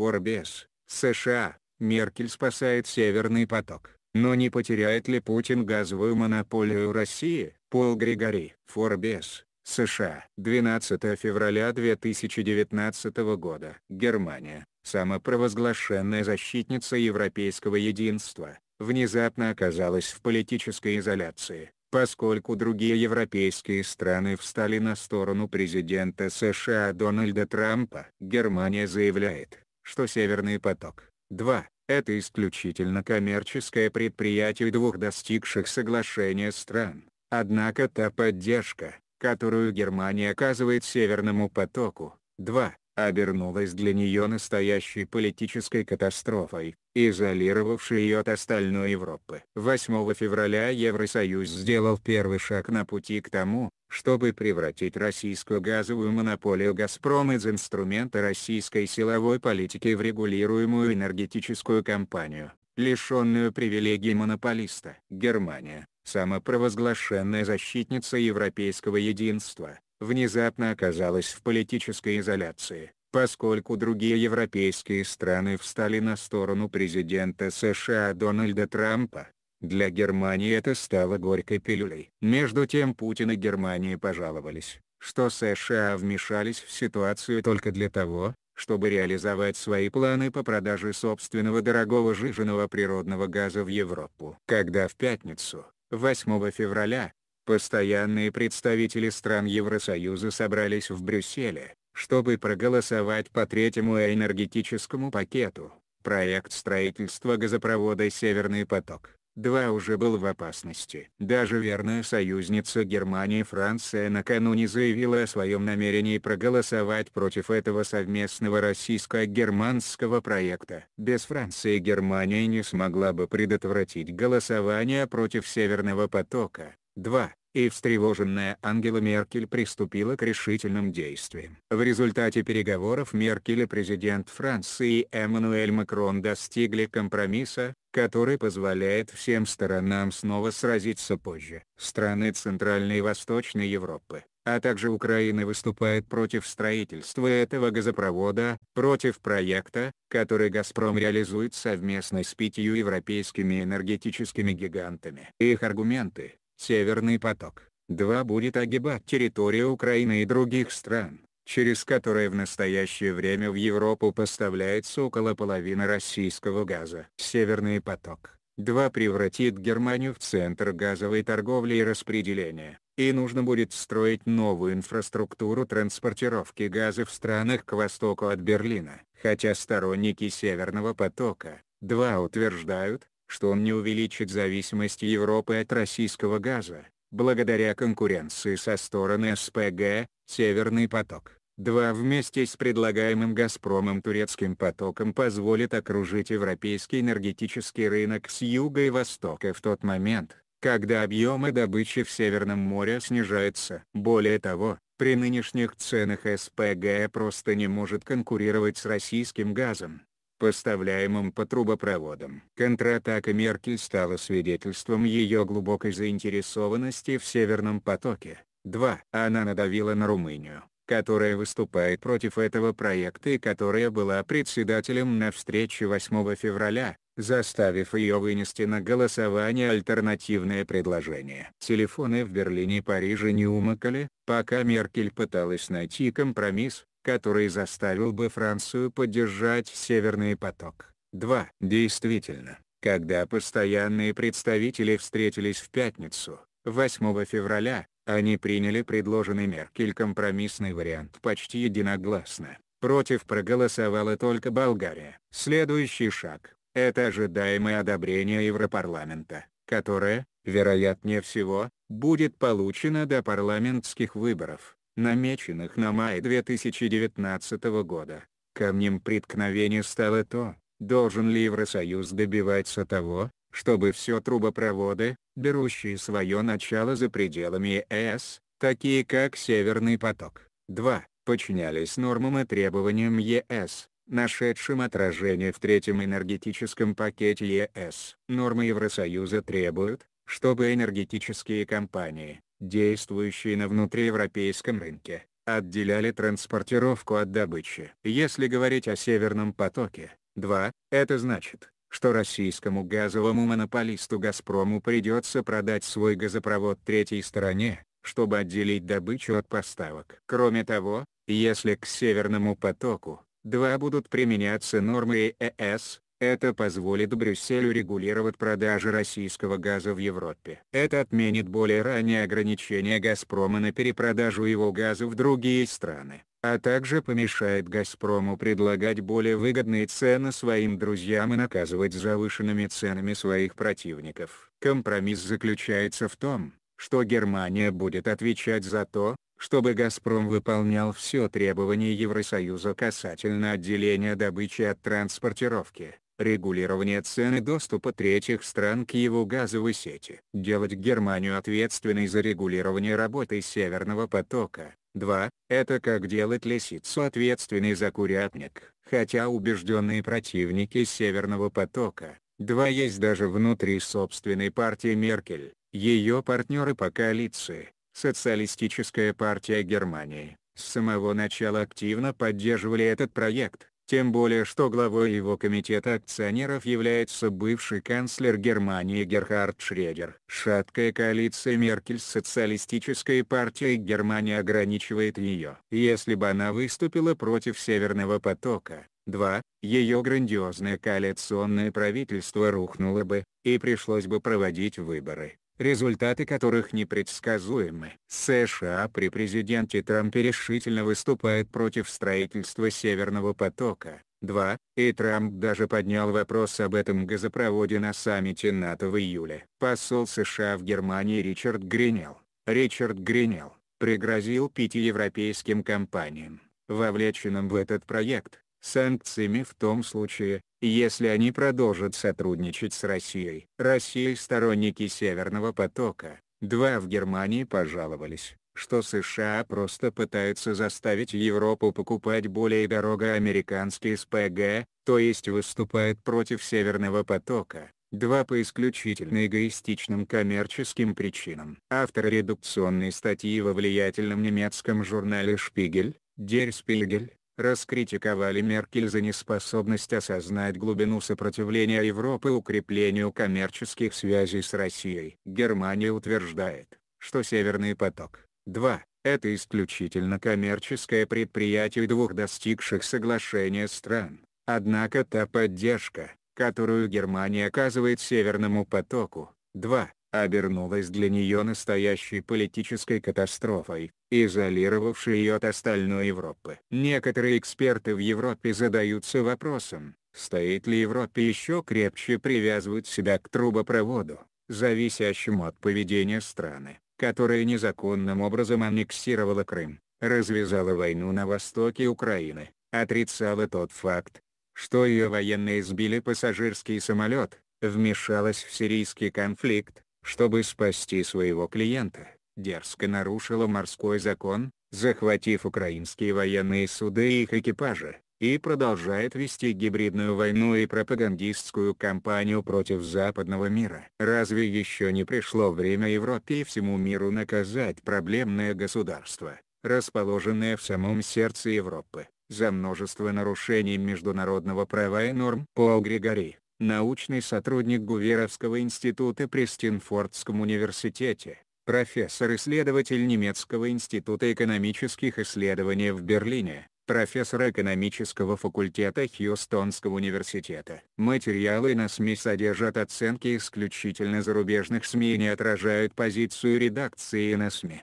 Forbes, США, Меркель спасает Северный поток. Но не потеряет ли Путин газовую монополию России? Пол Григори, Forbes, США. 12 февраля 2019 года. Германия, самопровозглашенная защитница европейского единства, внезапно оказалась в политической изоляции, поскольку другие европейские страны встали на сторону президента США Дональда Трампа. Германия заявляет, что «Северный поток-2» — это исключительно коммерческое предприятие двух достигших соглашения стран. Однако та поддержка, которую Германия оказывает «Северному потоку-2», обернулась для нее настоящей политической катастрофой, изолировавшей ее от остальной Европы. 8 февраля Евросоюз сделал первый шаг на пути к тому, чтобы превратить российскую газовую монополию «Газпром» из инструмента российской силовой политики в регулируемую энергетическую компанию, лишенную привилегий монополиста. Германия, самопровозглашенная защитница европейского единства, внезапно оказалась в политической изоляции, поскольку другие европейские страны встали на сторону президента США Дональда Трампа для Германии это стало горькой пилюлей. Между тем Путин и Германия пожаловались, что США вмешались в ситуацию только для того, чтобы реализовать свои планы по продаже собственного дорогого жиженного природного газа в Европу. Когда в пятницу, 8 февраля, постоянные представители стран Евросоюза собрались в Брюсселе, чтобы проголосовать по третьему энергетическому пакету, проект строительства газопровода «Северный поток», Два уже был в опасности. Даже верная союзница Германии Франция накануне заявила о своем намерении проголосовать против этого совместного российско-германского проекта. Без Франции Германия не смогла бы предотвратить голосование против Северного потока. 2 и встревоженная Ангела Меркель приступила к решительным действиям. В результате переговоров Меркель и президент Франции Эммануэль Макрон достигли компромисса, который позволяет всем сторонам снова сразиться позже. Страны Центральной и Восточной Европы, а также Украины выступают против строительства этого газопровода, против проекта, который «Газпром» реализует совместно с пятью европейскими энергетическими гигантами. Их аргументы Северный поток 2 будет огибать территорию Украины и других стран, через которые в настоящее время в Европу поставляется около половины российского газа. Северный поток 2 превратит Германию в центр газовой торговли и распределения, и нужно будет строить новую инфраструктуру транспортировки газа в странах к востоку от Берлина. Хотя сторонники Северного потока 2 утверждают, что он не увеличит зависимость Европы от российского газа, благодаря конкуренции со стороны СПГ, «Северный поток». 2 вместе с предлагаемым «Газпромом» турецким потоком позволит окружить европейский энергетический рынок с юга и востока в тот момент, когда объемы добычи в Северном море снижаются. Более того, при нынешних ценах СПГ просто не может конкурировать с российским газом поставляемым по трубопроводам. Контратака Меркель стала свидетельством ее глубокой заинтересованности в «Северном потоке». 2. Она надавила на Румынию, которая выступает против этого проекта и которая была председателем на встрече 8 февраля, заставив ее вынести на голосование альтернативное предложение. Телефоны в Берлине и Париже не умыкали, пока Меркель пыталась найти компромисс, который заставил бы Францию поддержать «Северный поток». 2. Действительно, когда постоянные представители встретились в пятницу, 8 февраля, они приняли предложенный Меркель компромиссный вариант почти единогласно. Против проголосовала только Болгария. Следующий шаг это ожидаемое одобрение Европарламента, которое, вероятнее всего, будет получено до парламентских выборов, намеченных на май 2019 года. Камнем преткновения стало то, должен ли Евросоюз добиваться того, чтобы все трубопроводы, берущие свое начало за пределами ЕС, такие как Северный поток-2, подчинялись нормам и требованиям ЕС, нашедшим отражение в третьем энергетическом пакете ЕС. Нормы Евросоюза требуют, чтобы энергетические компании, действующие на внутриевропейском рынке, отделяли транспортировку от добычи. Если говорить о Северном потоке, 2, это значит, что российскому газовому монополисту «Газпрому» придется продать свой газопровод третьей стороне, чтобы отделить добычу от поставок. Кроме того, если к Северному потоку, 2 будут применяться нормы ЕС, э это позволит Брюсселю регулировать продажи российского газа в Европе. Это отменит более ранние ограничения «Газпрома» на перепродажу его газа в другие страны, а также помешает «Газпрому» предлагать более выгодные цены своим друзьям и наказывать завышенными ценами своих противников. Компромисс заключается в том, что Германия будет отвечать за то, чтобы «Газпром» выполнял все требования Евросоюза касательно отделения добычи от транспортировки, регулирования цены доступа третьих стран к его газовой сети. Делать Германию ответственной за регулирование работы Северного потока. 2. Это как делать лисицу ответственной за курятник. Хотя убежденные противники Северного потока, 2 есть даже внутри собственной партии Меркель ее партнеры по коалиции, Социалистическая партия Германии, с самого начала активно поддерживали этот проект, тем более что главой его комитета акционеров является бывший канцлер Германии Герхард Шредер. Шаткая коалиция Меркель с социалистической партией Германии ограничивает ее. Если бы она выступила против Северного потока, 2, ее грандиозное коалиционное правительство рухнуло бы, и пришлось бы проводить выборы результаты которых непредсказуемы. США при президенте Трампе решительно выступает против строительства Северного потока. 2. И Трамп даже поднял вопрос об этом газопроводе на саммите НАТО в июле. Посол США в Германии Ричард Гринелл, Ричард Гринелл, пригрозил пяти европейским компаниям, вовлеченным в этот проект, санкциями в том случае, если они продолжат сотрудничать с Россией. Россия сторонники Северного потока, два в Германии пожаловались, что США просто пытаются заставить Европу покупать более дорого американские СПГ, то есть выступают против Северного потока. Два по исключительно эгоистичным коммерческим причинам. Автор редукционной статьи во влиятельном немецком журнале «Шпигель», «Дерь Шпигель раскритиковали Меркель за неспособность осознать глубину сопротивления Европы укреплению коммерческих связей с Россией. Германия утверждает, что «Северный поток-2» — это исключительно коммерческое предприятие двух достигших соглашения стран. Однако та поддержка, которую Германия оказывает Северному потоку-2, обернулась для нее настоящей политической катастрофой изолировавший ее от остальной Европы. Некоторые эксперты в Европе задаются вопросом, стоит ли Европе еще крепче привязывать себя к трубопроводу, зависящему от поведения страны, которая незаконным образом аннексировала Крым, развязала войну на востоке Украины, отрицала тот факт, что ее военные сбили пассажирский самолет, вмешалась в сирийский конфликт, чтобы спасти своего клиента дерзко нарушила морской закон, захватив украинские военные суды и их экипажи, и продолжает вести гибридную войну и пропагандистскую кампанию против западного мира. Разве еще не пришло время Европе и всему миру наказать проблемное государство, расположенное в самом сердце Европы, за множество нарушений международного права и норм? Пол Григори, научный сотрудник Гуверовского института при Стэнфордском университете, профессор-исследователь немецкого института экономических исследований в Берлине, профессор экономического факультета Хьюстонского университета. Материалы на СМИ содержат оценки исключительно зарубежных СМИ и не отражают позицию редакции на СМИ.